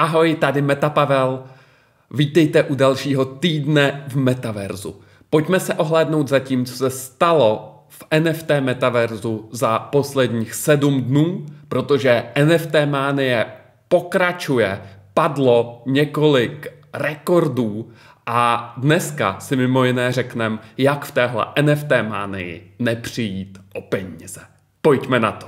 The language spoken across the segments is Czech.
Ahoj, tady Meta Pavel. Vítejte u dalšího týdne v Metaverzu. Pojďme se ohlédnout za tím, co se stalo v NFT Metaverzu za posledních sedm dnů, protože NFT mánie pokračuje, padlo několik rekordů a dneska si mimo jiné řekneme, jak v téhle NFT mánii nepřijít o peníze. Pojďme na to.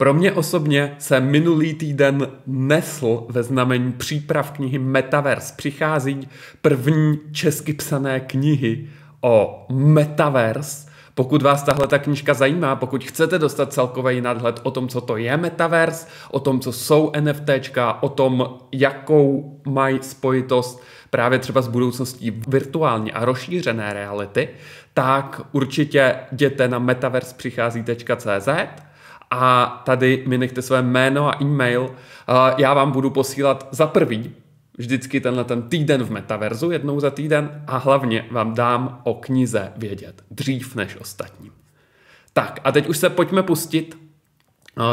Pro mě osobně se minulý týden nesl ve znamení příprav knihy Metaverse. Přichází první česky psané knihy o Metaverse. Pokud vás tahle ta knižka zajímá, pokud chcete dostat celkový nadhled o tom, co to je Metaverse, o tom, co jsou NFTčka, o tom, jakou mají spojitost právě třeba s budoucností virtuální a rozšířené reality, tak určitě jděte na metaverse.přichází.cz a tady mi nechte své jméno a e-mail. Já vám budu posílat za prvý vždycky tenhle ten týden v metaverzu, jednou za týden a hlavně vám dám o knize vědět dřív než ostatním. Tak a teď už se pojďme pustit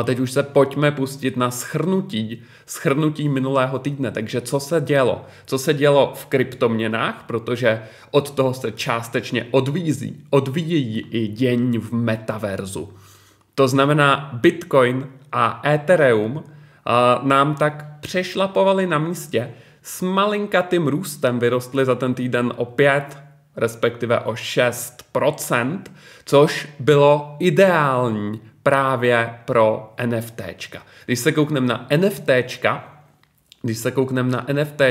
Teď už se pojďme pustit na schrnutí, schrnutí minulého týdne. Takže co se dělo? Co se dělo v kryptoměnách, protože od toho se částečně odvízí, odvíjí i děň v metaverzu. To znamená Bitcoin a Ethereum eh, nám tak přešlapovali na místě, s malinkatým růstem vyrostly za ten týden o 5, respektive o 6%, což bylo ideální právě pro NFT. Když se koukneme na NFT, když se koukneme na NFT,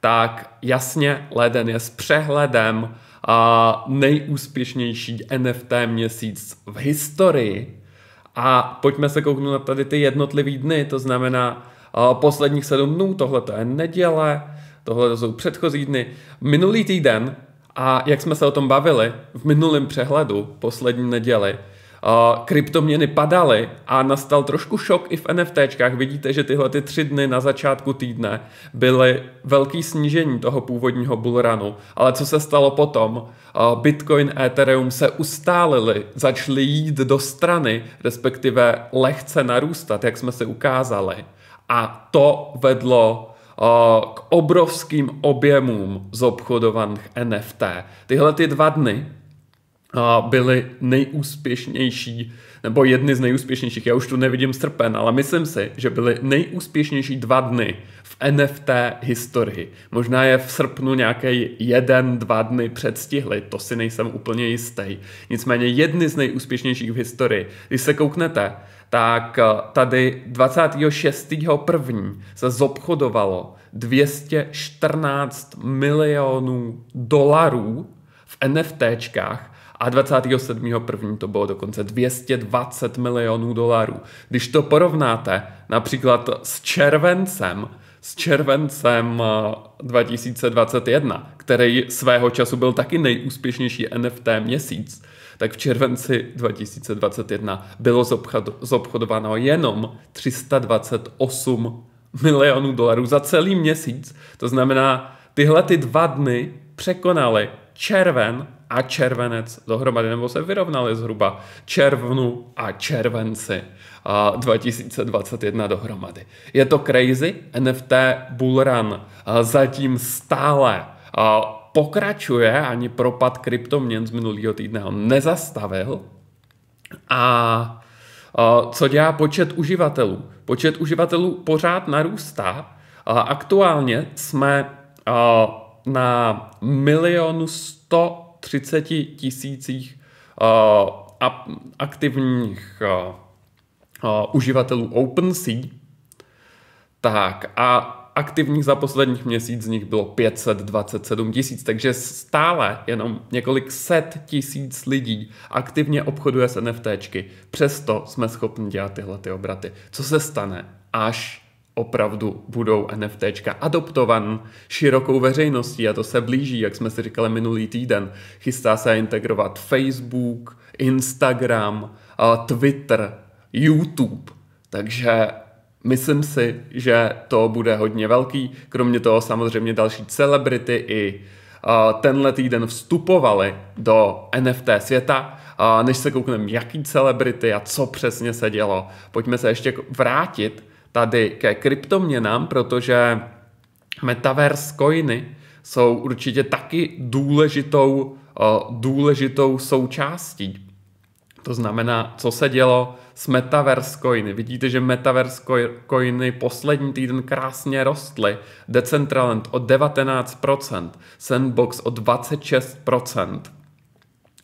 tak jasně leden je s přehledem a nejúspěšnější NFT měsíc v historii. A pojďme se kouknout na tady ty jednotlivý dny, to znamená uh, posledních sedm dnů, tohle to je neděle, tohle to jsou předchozí dny. Minulý týden, a jak jsme se o tom bavili v minulém přehledu, poslední neděli, kryptoměny padaly a nastal trošku šok i v NFTčkách. Vidíte, že tyhle ty tři dny na začátku týdne byly velký snížení toho původního bullrunu. Ale co se stalo potom? Bitcoin Bitcoin, Ethereum se ustálili, začaly jít do strany, respektive lehce narůstat, jak jsme se ukázali. A to vedlo k obrovským objemům zobchodovaných NFT. Tyhle ty dva dny Byly nejúspěšnější, nebo jedny z nejúspěšnějších, já už tu nevidím strpen, ale myslím si, že byly nejúspěšnější dva dny v NFT historii. Možná je v srpnu nějaký jeden, dva dny předstihli, to si nejsem úplně jistý. Nicméně jedny z nejúspěšnějších v historii. Když se kouknete, tak eh, tady 26.1. se zobchodovalo 214 milionů dolarů v NFTčkách a 27.1. to bylo dokonce 220 milionů dolarů. Když to porovnáte například s červencem, s červencem 2021, eh, který svého času byl taky nejúspěšnější NFT měsíc, tak v červenci 2021 bylo zobchodováno jenom 328 milionů dolarů za celý měsíc. To znamená, tyhle ty dva dny překonaly červen a červenec dohromady, nebo se vyrovnali zhruba červnu a červenci 2021 dohromady. Je to crazy, NFT bullrun zatím stále pokračuje, ani propad kryptoměn z minulého týdne ho nezastavil. A co dělá počet uživatelů? Počet uživatelů pořád narůstá. Aktuálně jsme na milionu 100 30 tisících aktivních uživatelů OpenSea, tak a aktivních za posledních měsíc z nich bylo 527 tisíc, takže stále jenom několik set tisíc lidí aktivně obchoduje s NFTčky. Přesto jsme schopni dělat tyhle ty obraty. Co se stane, až opravdu budou NFTčka adoptovan širokou veřejností a to se blíží, jak jsme si říkali minulý týden. Chystá se integrovat Facebook, Instagram, eh, Twitter, YouTube. Takže myslím si, že to bude hodně velký. Kromě toho samozřejmě další celebrity i eh, tenhle týden vstupovali do NFT světa, eh, než se koukneme, jaký celebrity a co přesně se dělo. Pojďme se ještě vrátit tady ke kryptoměnám, protože metaverse coiny jsou určitě taky důležitou, eh, důležitou součástí. To znamená, co se dělo s metaverse coiny. Vidíte, že metaverse coiny poslední týden krásně rostly. Decentraland o 19%, Sandbox o 26%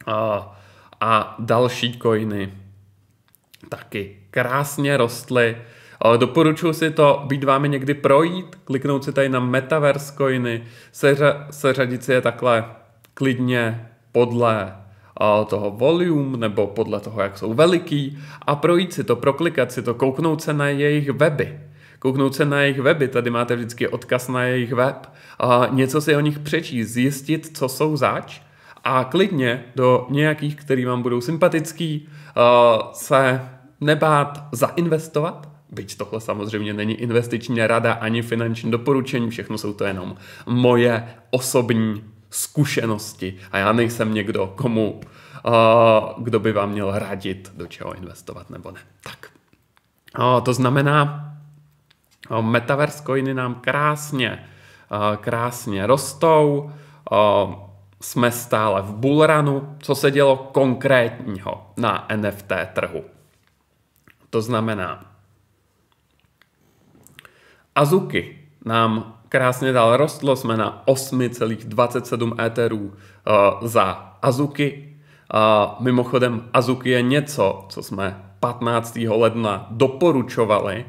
a, a další coiny taky krásně rostly Doporučuji si to být vámi někdy projít, kliknout si tady na metaverse coiny, seřa, seřadit si je takhle klidně podle toho volume nebo podle toho, jak jsou veliký a projít si to, proklikat si to, kouknout se na jejich weby. Kouknout se na jejich weby, tady máte vždycky odkaz na jejich web, a něco si o nich přečíst, zjistit, co jsou zač a klidně do nějakých, který vám budou sympatický, se nebát zainvestovat Byť tohle samozřejmě není investiční rada ani finanční doporučení, všechno jsou to jenom moje osobní zkušenosti a já nejsem někdo, komu, eh, kdo by vám měl radit, do čeho investovat nebo ne. Tak, eh, to znamená, eh, metaverse coiny nám krásně, krásně rostou, jsme stále v bullrunu, co se dělo konkrétního na NFT trhu. To znamená, Azuki nám krásně dál rostlo, jsme na 8,27 éterů uh, za Azuki. Uh, mimochodem, Azuki je něco, co jsme 15. ledna doporučovali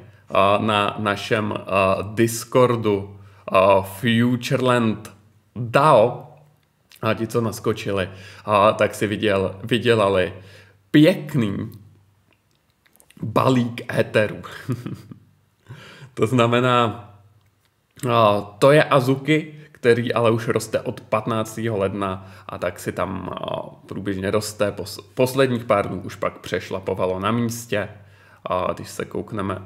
uh, na našem Discordu Futureland DAO. A ti, co naskočili, tak si viděl, vydělali pěkný balík éterů. To znamená, to je Azuki, který ale už roste od 15. ledna a tak si tam průběžně roste. Posledních pár dnů už pak přešlapovalo na místě. Když se koukneme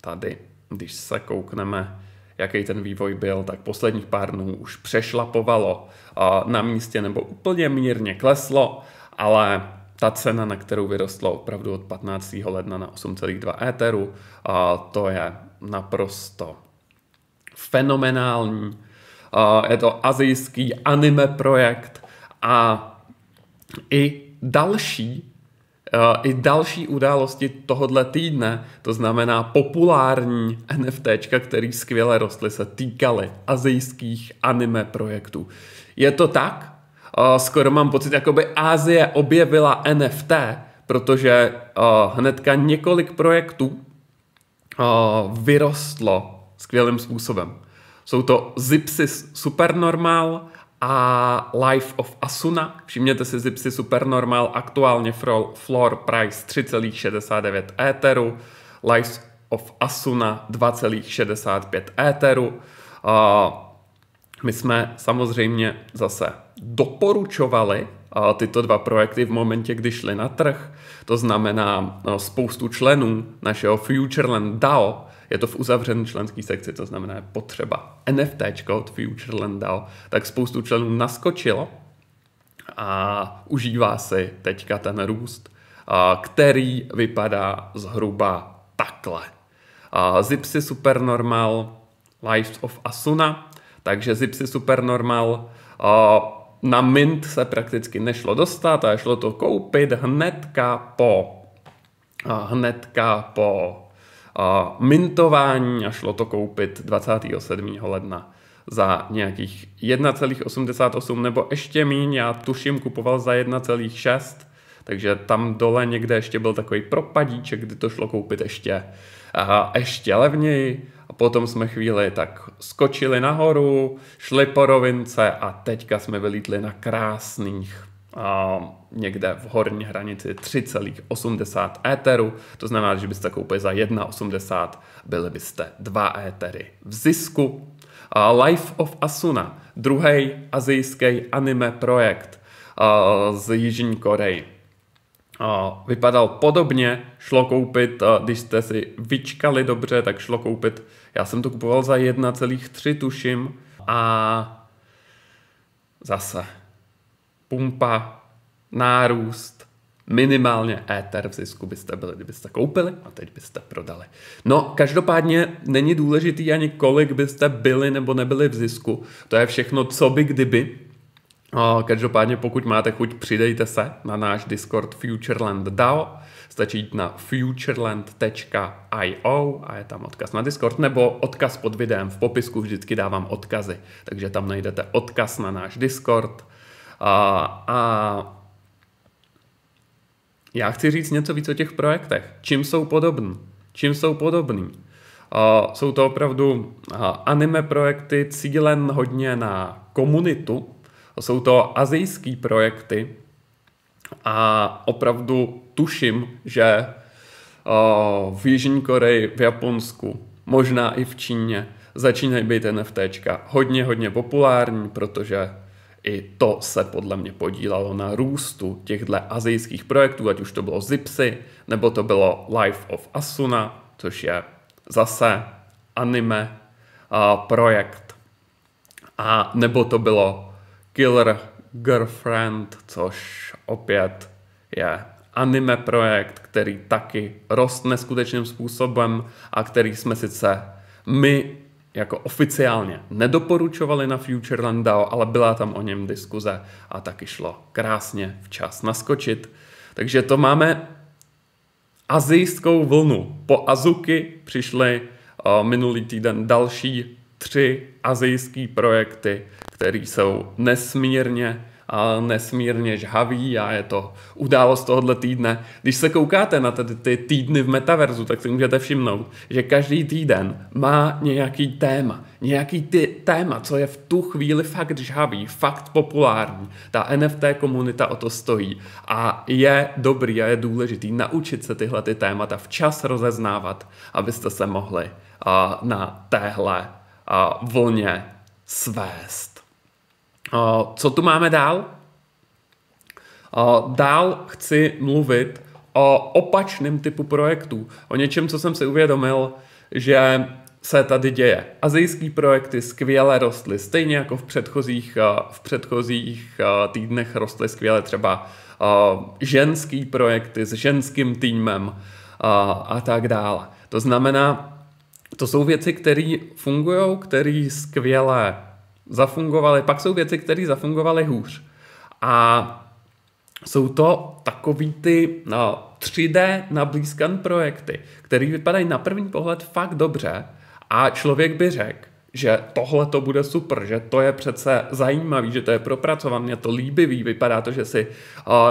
tady, když se koukneme, jaký ten vývoj byl, tak posledních pár dnů už přešlapovalo na místě nebo úplně mírně kleslo, ale ta cena, na kterou vyrostla opravdu od 15. ledna na 8,2 éteru, a to je naprosto fenomenální. A je to azijský anime projekt a i další i další události tohoto týdne, to znamená populární NFT, který skvěle rostly, se týkaly azijských anime projektů. Je to tak? Eh, skoro mám pocit, jako by Ázie objevila NFT, protože eh, hnedka několik projektů eh, vyrostlo skvělým způsobem. Jsou to Zipsis Supernormal a Life of Asuna. Všimněte si Zipsy Supernormal aktuálně floor price 3,69 éteru, Life of Asuna 2,65 éteru. my jsme samozřejmě zase doporučovali tyto dva projekty v momentě, kdy šly na trh. To znamená no, spoustu členů našeho Futureland DAO, je to v uzavřené členské sekci, to znamená potřeba NFT od Futureland DAO, tak spoustu členů naskočilo a užívá si teďka ten růst, který vypadá zhruba takhle. Zipsy Supernormal Lives of Asuna, takže Zipsy Supernormal na Mint se prakticky nešlo dostat a šlo to koupit hnedka po a hnedka po a mintování a šlo to koupit 27. ledna za nějakých 1,88 nebo ještě míň, já tuším kupoval za 1,6, takže tam dole někde ještě byl takový propadíček, kdy to šlo koupit ještě, a ještě levněji a potom jsme chvíli tak skočili nahoru, šli po rovince a teďka jsme vylítli na krásných a někde v horní hranici 3,80 éteru, to znamená, že byste koupili za 1,80, byli byste 2 étery v zisku. A Life of Asuna, druhý azijský anime projekt a z Jižní Koreji. A vypadal podobně, šlo koupit, když jste si vyčkali dobře, tak šlo koupit já jsem to kupoval za 1,3 tuším a zase pumpa, nárůst, minimálně éter v zisku byste byli, kdybyste koupili a teď byste prodali. No, každopádně není důležitý ani kolik byste byli nebo nebyli v zisku. To je všechno, co by kdyby. Každopádně pokud máte chuť, přidejte se na náš Discord Futureland DAO, stačí jít na futureland.io a je tam odkaz na Discord, nebo odkaz pod videem, v popisku vždycky dávám odkazy, takže tam najdete odkaz na náš Discord. A, a já chci říct něco víc o těch projektech. Čím jsou podobný? Čím jsou podobný? Uh, jsou to opravdu uh, anime projekty cílen hodně na komunitu, jsou to azijský projekty a opravdu tuším, že eh, v Jižní Koreji, v Japonsku, možná i v Číně začínají být NFTčka hodně, hodně populární, protože i to se podle mě podílalo na růstu těchto azijských projektů, ať už to bylo Zipsy, nebo to bylo Life of Asuna, což je zase anime eh, projekt, a nebo to bylo Killer Girlfriend, což opět je anime projekt, který taky rost neskutečným způsobem a který jsme sice my jako oficiálně nedoporučovali na Future Landau, ale byla tam o něm diskuze a taky šlo krásně včas naskočit. Takže to máme azijskou vlnu. Po Azuki přišly o, minulý týden další tři azijský projekty, který jsou nesmírně a nesmírně žhavý a je to událost tohohle týdne. Když se koukáte na tady ty týdny v metaverzu, tak si můžete všimnout, že každý týden má nějaký téma. Nějaký ty téma, co je v tu chvíli fakt žhavý, fakt populární. Ta NFT komunita o to stojí a je dobrý a je důležitý naučit se tyhle ty témata včas rozeznávat, abyste se mohli uh, na téhle uh, vlně svést. Co tu máme dál? Dál chci mluvit o opačném typu projektů, o něčem, co jsem si uvědomil, že se tady děje. Azijský projekty skvěle rostly, stejně jako v předchozích, v předchozích týdnech rostly skvěle třeba ženský projekty s ženským týmem a tak dále. To znamená, to jsou věci, které fungují, které skvěle zafungovaly, pak jsou věci, které zafungovaly hůř. A jsou to takový ty no, 3D nablízkan projekty, které vypadají na první pohled fakt dobře a člověk by řekl, že tohle to bude super, že to je přece zajímavý, že to je propracované, to líbivý, vypadá to, že si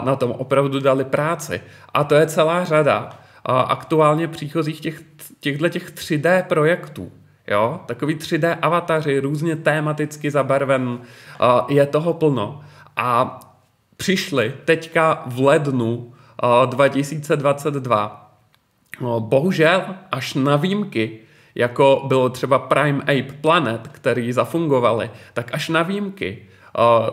na tom opravdu dali práci. A to je celá řada aktuálně příchozích těch, těchto těch 3D projektů, jo, takový 3D avataři, různě tématicky zabarven, eh, je toho plno. A přišli teďka v lednu 2022. Eh, eh, bohužel až na výjimky, jako bylo třeba Prime Ape Planet, který zafungovali, tak až na výjimky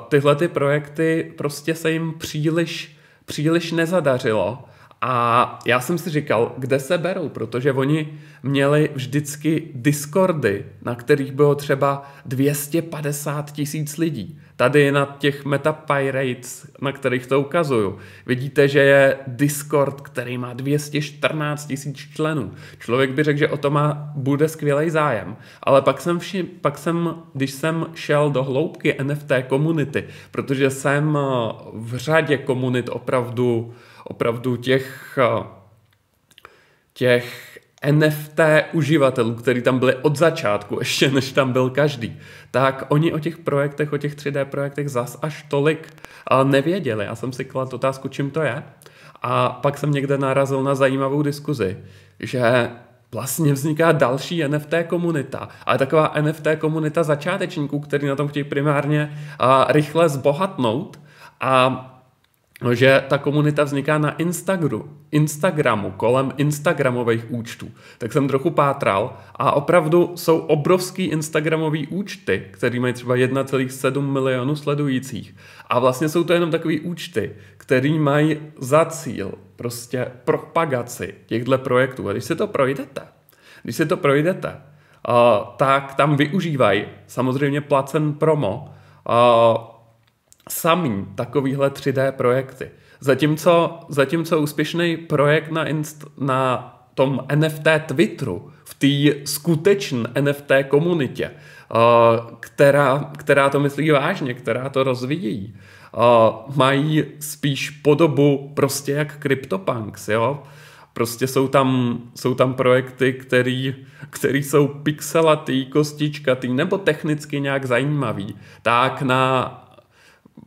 tyhle ty projekty prostě se jim příliš, příliš nezadařilo a já jsem si říkal, kde se berou, protože oni měli vždycky Discordy, na kterých bylo třeba 250 tisíc lidí. Tady na těch Metapirates, na kterých to ukazuju, vidíte, že je Discord, který má 214 tisíc členů. Člověk by řekl, že o to má, bude skvělý zájem. Ale pak jsem, vši, pak jsem, když jsem šel do hloubky NFT komunity, protože jsem eh, v řadě komunit opravdu opravdu těch, eh, těch NFT uživatelů, který tam byli od začátku, ještě než tam byl každý, tak oni o těch projektech, o těch 3D projektech zas až tolik eh, nevěděli. Já jsem si kladl otázku, čím to je. A pak jsem někde narazil na zajímavou diskuzi, že vlastně vzniká další NFT komunita, ale taková NFT komunita začátečníků, který na tom chtějí primárně eh, rychle zbohatnout a že ta komunita vzniká na Instagru, Instagramu, kolem Instagramových účtů. Tak jsem trochu pátral a opravdu jsou obrovský Instagramový účty, který mají třeba 1,7 milionu sledujících. A vlastně jsou to jenom takové účty, který mají za cíl prostě propagaci těchto projektů. A když se to projdete, když se to projdete, eh, tak tam využívají samozřejmě placen promo, eh, samý takovýhle 3D projekty. Zatímco, zatímco úspěšný projekt na, inst, na tom NFT Twitteru, v té skutečné NFT komunitě, eh, která, která to myslí vážně, která to rozvíjí, eh, mají spíš podobu prostě jak CryptoPunks, jo? Prostě jsou tam, jsou tam projekty, který, který jsou pixelatý, kostičkatý nebo technicky nějak zajímavý. Tak na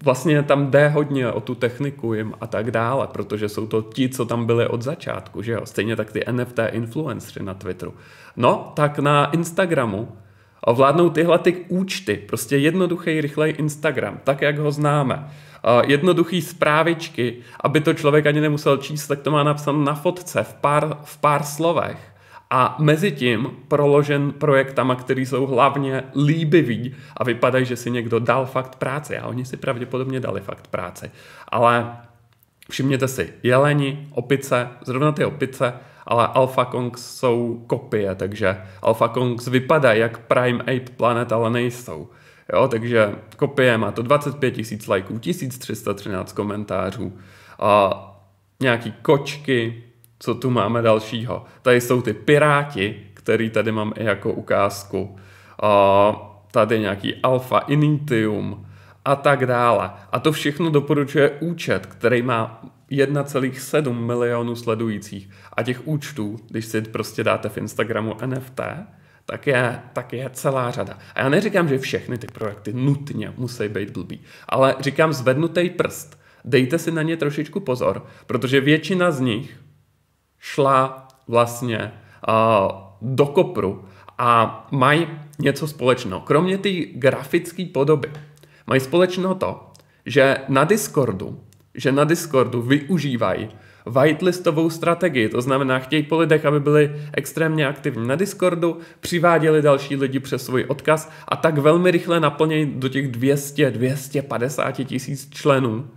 vlastně tam jde hodně o tu techniku jim a tak dále, protože jsou to ti, co tam byli od začátku, že jo? Stejně tak ty NFT influencery na Twitteru. No, tak na Instagramu ovládnou tyhle ty účty, prostě jednoduchý, rychlej Instagram, tak jak ho známe. Eh, jednoduchý zprávičky, aby to člověk ani nemusel číst, tak to má napsané na fotce v pár, v pár slovech a mezi tím proložen projektama, který jsou hlavně líbivý a vypadají, že si někdo dal fakt práce a oni si pravděpodobně dali fakt práce. Ale všimněte si, jeleni, opice, zrovna ty opice, ale Alpha Kongs jsou kopie, takže Alpha Kongs vypadá jak Prime Ape Planet, ale nejsou. Jo, takže kopie má to 25 000 lajků, 1313 komentářů, a nějaký kočky, co tu máme dalšího. Tady jsou ty piráti, který tady mám i jako ukázku. tady nějaký alfa, initium a tak dále. A to všechno doporučuje účet, který má 1,7 milionů sledujících. A těch účtů, když si prostě dáte v Instagramu NFT, tak je, tak je celá řada. A já neříkám, že všechny ty projekty nutně musí být blbý, ale říkám zvednutý prst. Dejte si na ně trošičku pozor, protože většina z nich šla vlastně uh, do kopru a mají něco společného. Kromě té grafické podoby mají společného to, že na Discordu, že na Discordu využívají whitelistovou strategii, to znamená chtějí po lidech, aby byli extrémně aktivní na Discordu, přiváděli další lidi přes svůj odkaz a tak velmi rychle naplnějí do těch 200-250 tisíc členů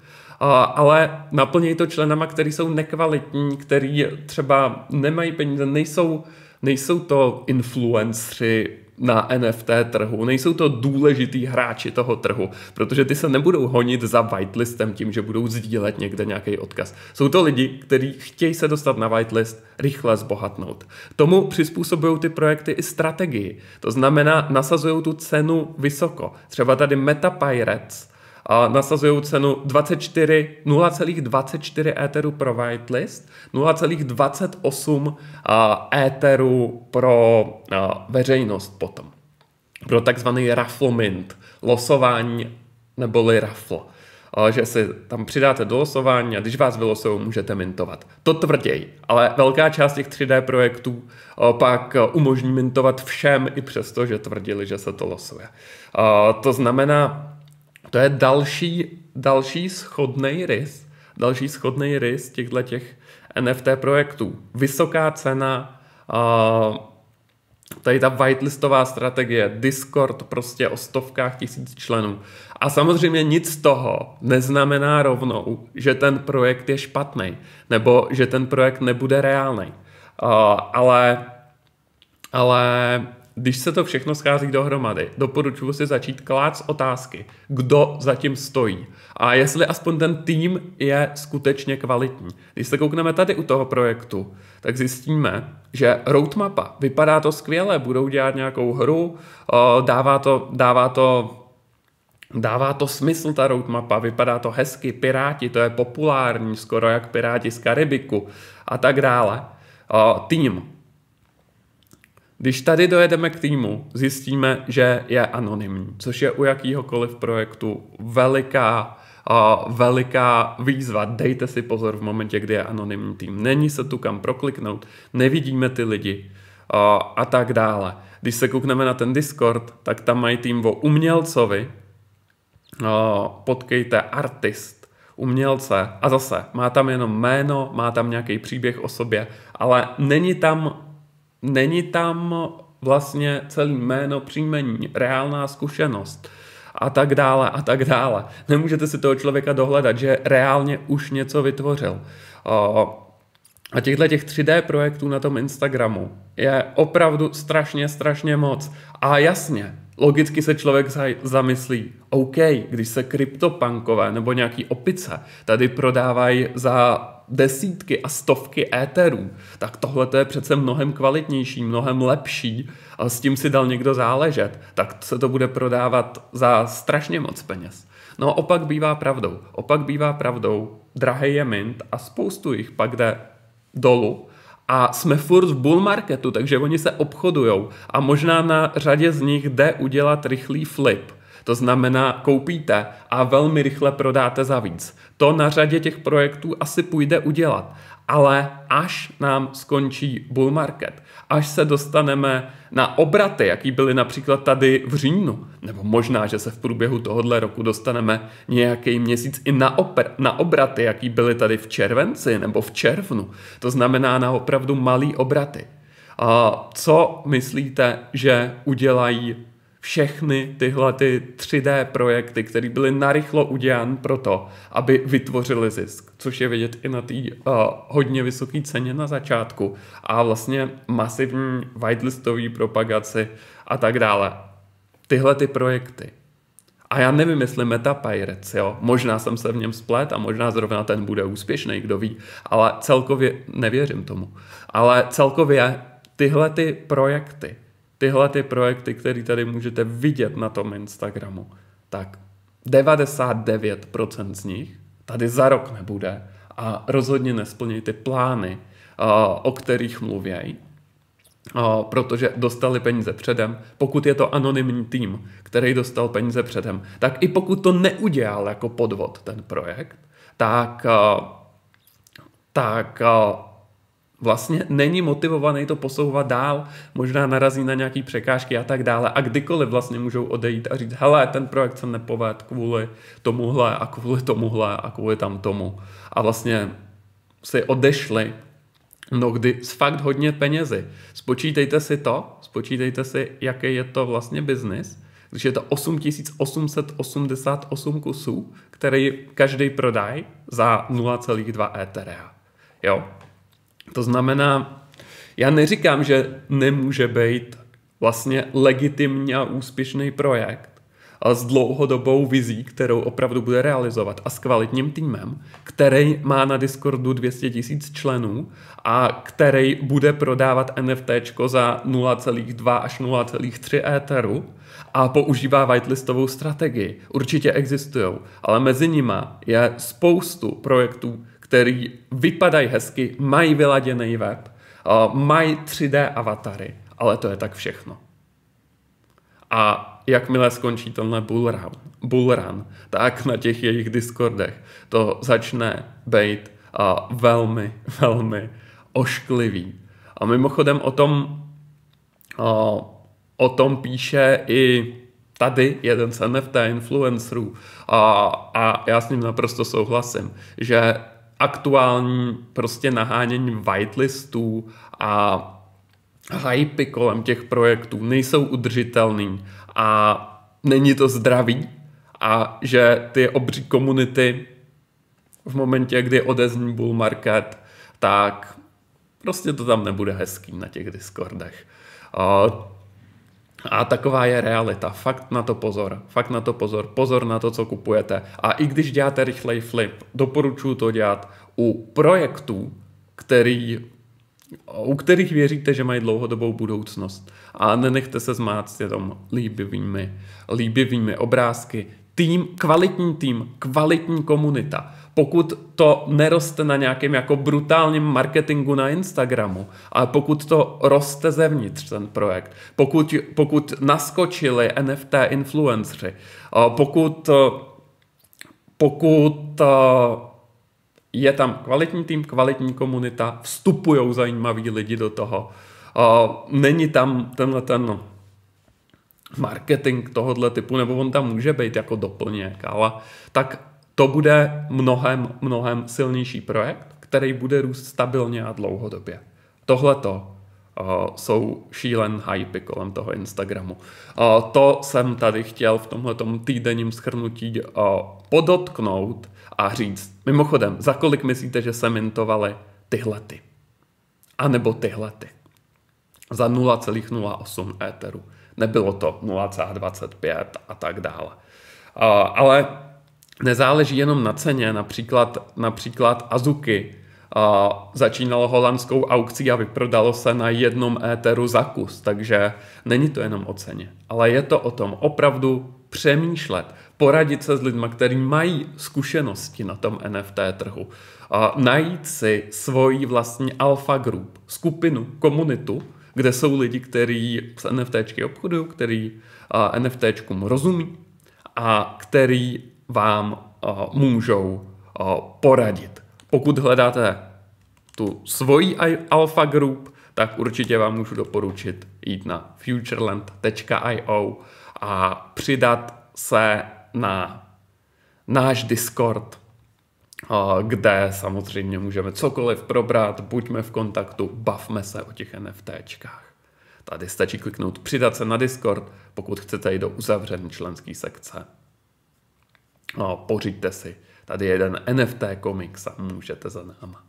ale naplnějí to členama, který jsou nekvalitní, který třeba nemají peníze, nejsou, nejsou to influencři na NFT trhu, nejsou to důležitý hráči toho trhu, protože ty se nebudou honit za whitelistem tím, že budou sdílet někde nějaký odkaz. Jsou to lidi, kteří chtějí se dostat na whitelist, rychle zbohatnout. Tomu přizpůsobují ty projekty i strategii. To znamená, nasazují tu cenu vysoko. Třeba tady Meta Pirates – a nasazují cenu 24, 0,24 éterů pro whitelist, 0,28 éteru pro veřejnost potom. Pro takzvaný rafflement, losování neboli raffle že si tam přidáte do losování a když vás vylosují, můžete mintovat. To tvrději, ale velká část těch 3D projektů pak umožní mintovat všem i přesto, že tvrdili, že se to losuje. To znamená, to je další, další schodný rys, další schodný rys těchto těch NFT projektů. Vysoká cena, tady ta whitelistová strategie, Discord prostě o stovkách tisíc členů. A samozřejmě nic z toho neznamená rovnou, že ten projekt je špatný, nebo že ten projekt nebude reálný. ale ale když se to všechno schází dohromady, doporučuji si začít klát otázky, kdo zatím stojí a jestli aspoň ten tým je skutečně kvalitní. Když se koukneme tady u toho projektu, tak zjistíme, že roadmapa, vypadá to skvěle, budou dělat nějakou hru, eh, dává to, dává to Dává to smysl ta roadmapa, vypadá to hezky, Piráti, to je populární, skoro jak Piráti z Karibiku a tak dále. Eh, tým, když tady dojedeme k týmu, zjistíme, že je anonymní, což je u jakýhokoliv projektu veliká, uh, veliká výzva. Dejte si pozor v momentě, kdy je anonymní tým. Není se tu kam prokliknout, nevidíme ty lidi uh, a tak dále. Když se koukneme na ten Discord, tak tam mají tým o umělcovi, uh, potkejte artist, umělce a zase má tam jenom jméno, má tam nějaký příběh o sobě, ale není tam Není tam vlastně celý jméno, příjmení, reálná zkušenost a tak dále a tak dále. Nemůžete si toho člověka dohledat, že reálně už něco vytvořil. Eh, a těchto těch 3D projektů na tom Instagramu je opravdu strašně, strašně moc. A jasně, logicky se člověk zamyslí, OK, když se kryptopankové nebo nějaký opice tady prodávají za desítky a stovky éterů, tak tohle je přece mnohem kvalitnější, mnohem lepší a s tím si dal někdo záležet, tak se to bude prodávat za strašně moc peněz. No opak bývá pravdou. Opak bývá pravdou. Drahý je mint a spoustu jich pak jde dolů, a jsme furt v bull marketu, takže oni se obchodujou a možná na řadě z nich jde udělat rychlý flip – to znamená, koupíte a velmi rychle prodáte za víc. To na řadě těch projektů asi půjde udělat, ale až nám skončí bull market, až se dostaneme na obraty, jaký byly například tady v říjnu, nebo možná, že se v průběhu tohohle roku dostaneme nějaký měsíc i na, opr- na obraty, jaký byly tady v červenci nebo v červnu. To znamená na opravdu malý obraty. A co myslíte, že udělají všechny tyhle ty 3D projekty, které byly narychlo udělan pro to, aby vytvořili zisk, což je vidět i na té uh, hodně vysoké ceně na začátku a vlastně masivní whitelistové propagaci a tak dále. Tyhle ty projekty. A já nevím, jestli Meta Pirates, jo. Možná jsem se v něm splet a možná zrovna ten bude úspěšný, kdo ví. Ale celkově, nevěřím tomu, ale celkově tyhle ty projekty tyhle ty projekty, které tady můžete vidět na tom Instagramu, tak 99% z nich tady za rok nebude a rozhodně nesplní ty plány, eh, o kterých mluvějí, eh, protože dostali peníze předem. Pokud je to anonymní tým, který dostal peníze předem, tak i pokud to neudělal jako podvod ten projekt, tak, eh, tak vlastně není motivovaný to posouvat dál, možná narazí na nějaký překážky a tak dále a kdykoliv vlastně můžou odejít a říct, hele, ten projekt se nepoved kvůli tomuhle a kvůli tomuhle a kvůli tam tomu. A vlastně si odešli mnohdy s fakt hodně penězi. Spočítejte si to, spočítejte si, jaký je to vlastně biznis, když je to 8888 kusů, který každý prodaj za 0,2 ETH. Jo, to znamená, já neříkám, že nemůže být vlastně legitimní a úspěšný projekt, ale s dlouhodobou vizí, kterou opravdu bude realizovat a s kvalitním týmem, který má na Discordu 200 tisíc členů a který bude prodávat NFT za 0,2 až 0,3 éteru a používá whitelistovou strategii. Určitě existují, ale mezi nima je spoustu projektů, který vypadají hezky, mají vyladěný web, mají 3D avatary, ale to je tak všechno. A jakmile skončí tenhle bull run, bull run tak na těch jejich Discordech to začne být velmi, velmi ošklivý. A mimochodem o tom, o tom píše i tady jeden z NFT influencerů a, a já s ním naprosto souhlasím, že aktuální prostě nahánění whitelistů a hypy kolem těch projektů nejsou udržitelný a není to zdravý a že ty obří komunity v momentě, kdy odezní bull market, tak prostě to tam nebude hezký na těch Discordech. A taková je realita. Fakt na to pozor. Fakt na to pozor. Pozor na to, co kupujete. A i když děláte rychlej flip, doporučuji to dělat u projektů, který, u kterých věříte, že mají dlouhodobou budoucnost. A nenechte se zmát jenom líbivými, líbivými obrázky. Tým, kvalitní tým, kvalitní komunita pokud to neroste na nějakém jako brutálním marketingu na Instagramu, ale pokud to roste zevnitř ten projekt, pokud, pokud naskočili NFT influenceri, pokud, e, pokud e, je tam kvalitní tým, kvalitní komunita, vstupují zajímaví lidi do toho, není tam tenhle ten marketing tohohle typu, nebo on tam může být jako doplněk, ale tak to bude mnohem, mnohem silnější projekt, který bude růst stabilně a dlouhodobě. Tohle to uh, eh, jsou šílen hype kolem toho Instagramu. Uh, to jsem tady chtěl v tomhle týdenním schrnutí uh, eh, podotknout a říct, mimochodem, za kolik myslíte, že se mintovaly tyhle ty? A nebo tyhle ty? Za 0,08 éteru. Nebylo to 0,25 a tak dále. Ale nezáleží jenom na ceně, například, například Azuki a začínalo holandskou aukcí a vyprodalo se na jednom éteru za kus, takže není to jenom o ceně, ale je to o tom opravdu přemýšlet, poradit se s lidmi, kteří mají zkušenosti na tom NFT trhu, a najít si svoji vlastní alfa group, skupinu, komunitu, kde jsou lidi, kteří s NFTčky obchodují, který NFTčkům rozumí a který vám uh, můžou uh, poradit. Pokud hledáte tu svoji Alpha Group, tak určitě vám můžu doporučit jít na futureland.io a přidat se na náš Discord, eh, kde samozřejmě můžeme cokoliv probrat, buďme v kontaktu, bavme se o těch NFTčkách. Tady stačí kliknout přidat se na Discord, pokud chcete jít do uzavřené členské sekce. No, pořiďte si. Tady jeden NFT komiks a můžete za náma.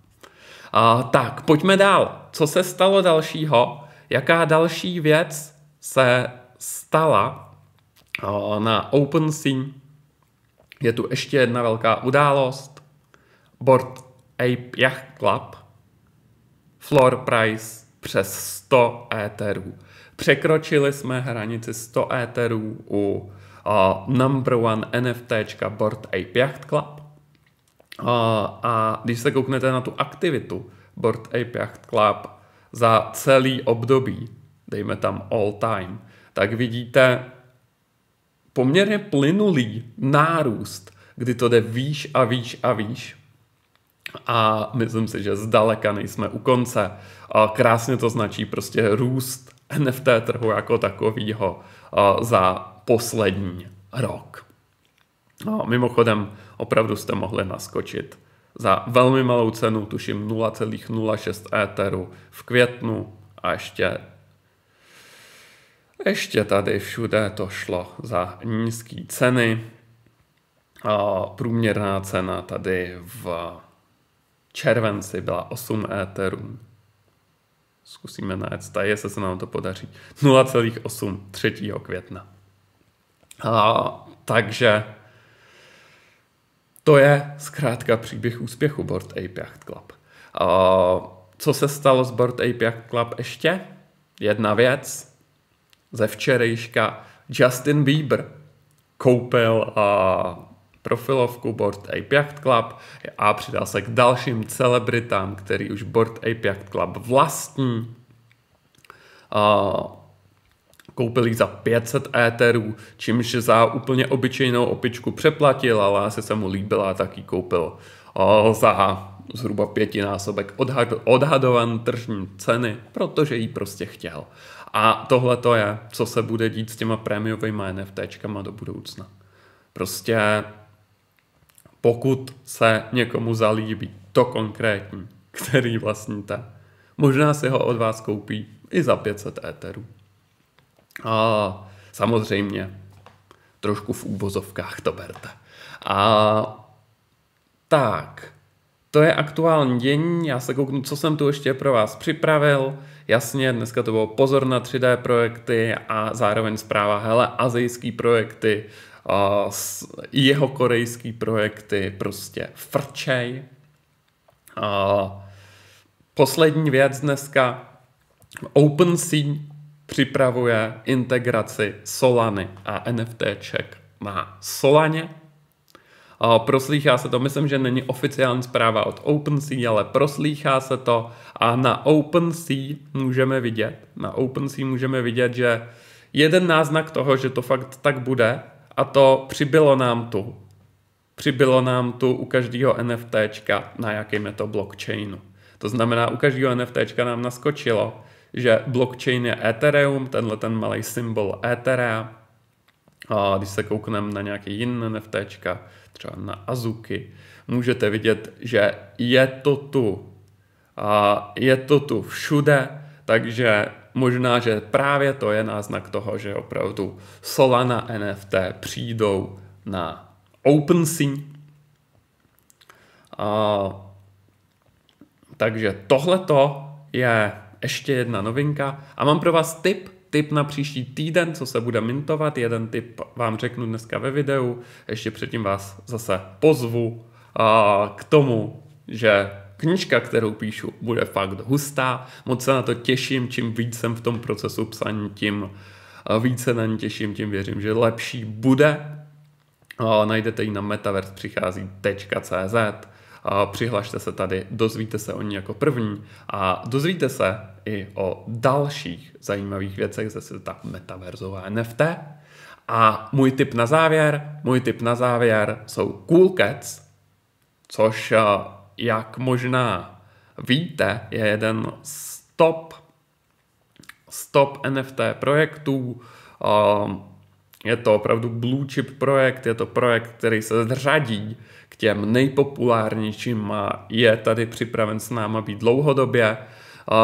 A, tak, pojďme dál. Co se stalo dalšího? Jaká další věc se stala a, na OpenSea? Je tu ještě jedna velká událost. Board Ape Yacht Club. Floor price přes 100 éterů. Překročili jsme hranici 100 éterů u uh, number one NFT Board Ape Yacht Club. Uh, a když se kouknete na tu aktivitu Board Ape Yacht Club za celý období, dejme tam all time, tak vidíte poměrně plynulý nárůst, kdy to jde výš a výš a výš. A myslím si, že zdaleka nejsme u konce. krásně to značí prostě růst NFT trhu jako takovýho za poslední rok. No, mimochodem, opravdu jste mohli naskočit. Za velmi malou cenu, tuším 0,06 éteru v květnu a ještě ještě tady všude to šlo za nízké ceny. A průměrná cena tady v červenci byla 8 éterů. Zkusíme najet, jestli se nám to podaří. 0,8 3. května. A, takže to je zkrátka příběh úspěchu Board Ape Yacht Club. A, co se stalo s Board Ape Yacht Club ještě? Jedna věc ze včerejška. Justin Bieber koupil a, profilovku Board Ape Yacht Club a přidal se k dalším celebritám, který už Board Ape Yacht Club vlastní. A Koupil ji za 500 éterů, čímž za úplně obyčejnou opičku přeplatil, ale asi se mu líbila, tak ji koupil za zhruba pětinásobek odhad, odhadovan tržní ceny, protože ji prostě chtěl. A tohle to je, co se bude dít s těma prémiovými NFTčkama do budoucna. Prostě pokud se někomu zalíbí to konkrétní, který vlastníte, možná si ho od vás koupí i za 500 éterů. A samozřejmě, trošku v úvozovkách to berte. A tak, to je aktuální dění, já se kouknu, co jsem tu ještě pro vás připravil. Jasně, dneska to bylo pozor na 3D projekty a zároveň zpráva, hele, azijský projekty, uh, jeho korejský projekty prostě frčej. Uh, poslední věc dneska, OpenSea připravuje integraci Solany a NFTček na Solaně. Proslýchá se to, myslím, že není oficiální zpráva od OpenSea, ale proslýchá se to a na OpenSea můžeme vidět, na OpenSea můžeme vidět, že jeden náznak toho, že to fakt tak bude, a to přibylo nám tu. Přibylo nám tu u každého NFTčka, na jakém je to blockchainu. To znamená, u každého NFTčka nám naskočilo, že blockchain je Ethereum, tenhle ten malý symbol Ethera. A když se koukneme na nějaký jiný NFT, třeba na Azuki, můžete vidět, že je to tu. A je to tu všude, takže možná, že právě to je náznak toho, že opravdu Solana NFT přijdou na OpenSea. A, takže tohleto je ještě jedna novinka a mám pro vás tip, tip na příští týden, co se bude mintovat, jeden tip vám řeknu dneska ve videu, ještě předtím vás zase pozvu a, k tomu, že knižka, kterou píšu, bude fakt hustá, moc se na to těším, čím víc jsem v tom procesu psaní, tím více na ní těším, tím věřím, že lepší bude. A najdete ji na metaverse přichází.cz Přihlašte se tady, dozvíte se o ní jako první a dozvíte se i o dalších zajímavých věcech ze světa metaverzové NFT. A můj tip na závěr, můj tip na závěr jsou Cool Cats, což eh, jak možná víte, je jeden z top, stop NFT projektů. Eh, je to opravdu blue chip projekt, je to projekt, který se zřadí, k těm nejpopulárnějším je tady připraven s náma být dlouhodobě,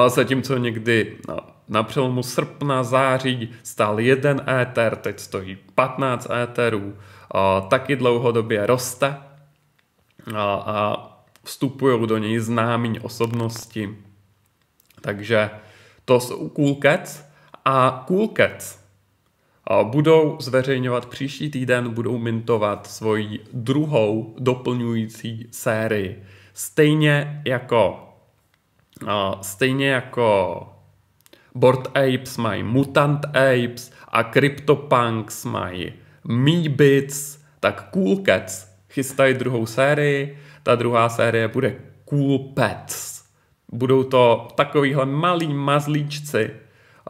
zatímco někdy no, na přelomu srpna, září stál jeden éter, teď stojí 15 éterů, taky dlouhodobě roste a vstupují do něj známí osobnosti. Takže to jsou Coolcats a Coolcats budou zveřejňovat příští týden, budou mintovat svoji druhou doplňující sérii. Stejně jako stejně jako Bored Apes mají Mutant Apes a CryptoPunks mají Meebits, tak Cool Cats chystají druhou sérii. Ta druhá série bude Cool Pets. Budou to takovýhle malí mazlíčci.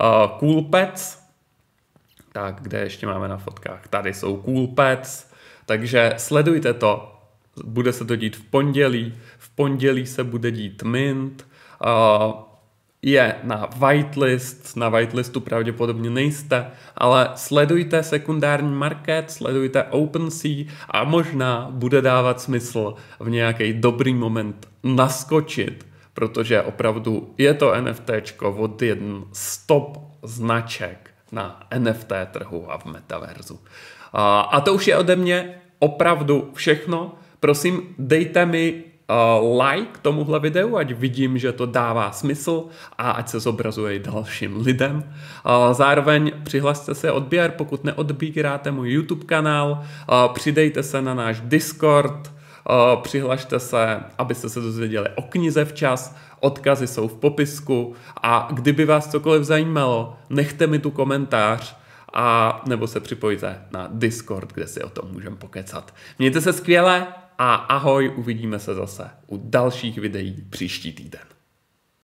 Uh, cool Pets tak, kde ještě máme na fotkách? Tady jsou cool pets, takže sledujte to. Bude se to dít v pondělí. V pondělí se bude dít mint. Uh, je na whitelist, na whitelistu pravděpodobně nejste, ale sledujte sekundární market, sledujte OpenSea a možná bude dávat smysl v nějaký dobrý moment naskočit, protože opravdu je to NFT od jeden stop značek na NFT trhu a v metaverzu. A, a to už je ode mě opravdu všechno. Prosím, dejte mi uh, like tomuhle videu, ať vidím, že to dává smysl a ať se zobrazuje i dalším lidem. Uh, zároveň přihlaste se odběr, pokud neodbíráte můj YouTube kanál, uh, přidejte se na náš Discord, Přihlašte se, abyste se dozvěděli o knize včas, odkazy jsou v popisku a kdyby vás cokoliv zajímalo, nechte mi tu komentář a nebo se připojte na Discord, kde si o tom můžeme pokecat. Mějte se skvěle a ahoj, uvidíme se zase u dalších videí příští týden.